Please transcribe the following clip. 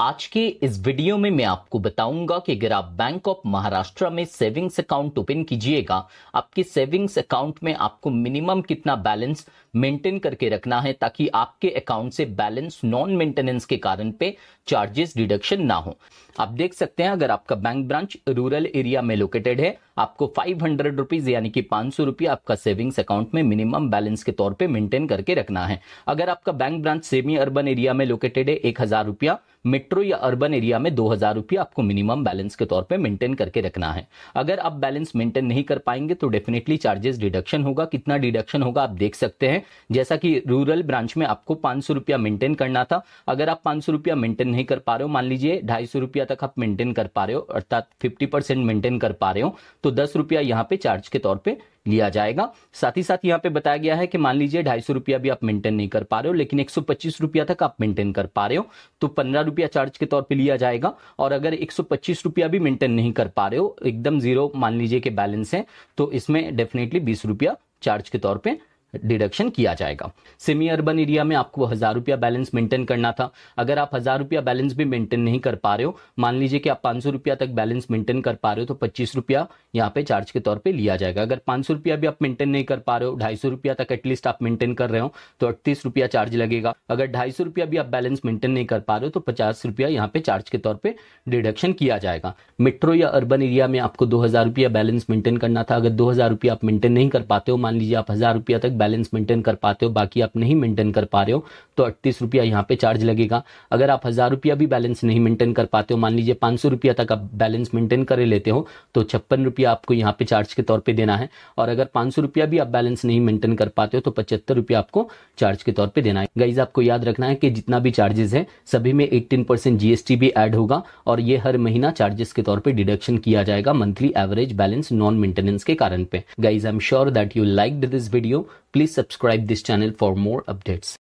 आज के इस वीडियो में मैं आपको बताऊंगा कि अगर आप बैंक ऑफ महाराष्ट्र में सेविंग्स अकाउंट ओपन कीजिएगा आपके सेविंग्स अकाउंट में आपको मिनिमम कितना बैलेंस मेंटेन करके रखना है ताकि आपके अकाउंट से बैलेंस नॉन मेंटेनेंस के कारण पे चार्जेस डिडक्शन ना हो आप देख सकते हैं अगर आपका बैंक ब्रांच रूरल एरिया में लोकेटेड है आपको फाइव हंड्रेड रुपीज यानी कि पांच सौ रुपया आपका सेविंग्स अकाउंट में मिनिमम बैलेंस के तौर पे मेंटेन करके रखना है अगर आपका bank branch semi urban area में लोकेटेड है एक हजार रुपया मिड मेट्रो या अर्बन एरिया में दो हजार रुपये आपको मिनिमम बैलेंस के तौर पे मेंटेन करके रखना है अगर आप बैलेंस मेंटेन नहीं कर पाएंगे तो डेफिनेटली चार्जेस डिडक्शन होगा कितना डिडक्शन होगा आप देख सकते हैं जैसा कि रूरल ब्रांच में आपको पांच सौ रुपया मेंटेन करना था अगर आप पांच सौ रुपया मेंटेन नहीं कर पा रहे हो मान लीजिए ढाई सौ रुपया तक आप मेंटेन कर पा रहे हो अर्थात फिफ्टी परसेंट मेंटेन कर पा रहे हो तो दस रुपया यहाँ पे चार्ज के तौर पर लिया जाएगा साथ ही साथ यहाँ पे बताया गया है कि मान लीजिए ढाई सौ रुपया भी आप मेंटेन नहीं कर पा रहे हो लेकिन एक सौ पच्चीस रुपया तक आप मेंटेन कर पा रहे हो तो पंद्रह रुपया चार्ज के तौर पर लिया जाएगा और अगर एक सौ पच्चीस रुपया भी मेंटेन नहीं कर पा रहे हो एकदम जीरो मान लीजिए कि बैलेंस है तो इसमें डेफिनेटली बीस रुपया चार्ज के तौर पे डिडक्शन किया जाएगा सेमी अर्बन एरिया में आपको हज़ार रुपया बैलेंस मेंटेन करना था अगर आप हज़ार रुपया बैलेंस भी मेंटेन नहीं कर पा रहे हो मान लीजिए कि आप पांच सौ रुपया तक बैलेंस मेंटेन कर पा रहे हो तो पच्चीस रुपया यहाँ पे चार्ज के तौर पे लिया जाएगा अगर पांच सौ रुपया भी आप मेंटेन नहीं कर पा रहे हो ढाई सौ रुपया तक एटलीस्ट आप मेंटेन कर रहे हो तो अड़तीस रुपया चार्ज लगेगा अगर ढाई सौ रुपया भी आप बैलेंस मेंटेन नहीं कर पा रहे हो तो पचास रुपया यहाँ पे चार्ज के तौर पर डिडक्शन किया जाएगा मेट्रो या अर्बन एरिया में आपको दो हज़ार रुपया बैलेंस मेंटेन करना था अगर दो हज़ार रुपया आप मेंटेन नहीं कर पाते हो मान लीजिए आप हज़ार रुपया तक बैलेंस मेंटेन कर पाते हो बाकी आप नहीं मेंटेन कर पा रहे हो तो अट्ठतीस रुपया यहाँ पे चार्ज लगेगा अगर आप हज़ार रुपया भी बैलेंस नहीं मेंटेन कर पाते हो मान लीजिए पांच सौ रुपया तक आप बैलेंस मेंटेन कर लेते हो तो छप्पन रुपया आपको यहाँ पे चार्ज के तौर पर देना है और अगर पांच सौ रुपया भी आप बैलेंस नहीं मेंटेन कर पाते हो तो पचहत्तर रुपया आपको चार्ज के तौर पर देना है गाइज आपको याद रखना है कि जितना भी चार्जेस है सभी में एटीन परसेंट जीएसटी भी एड होगा और ये हर महीना चार्जेस के तौर पर डिडक्शन किया जाएगा monthly average balance non maintenance के कारण पे guys I'm sure that you like this video Please subscribe this channel for more updates.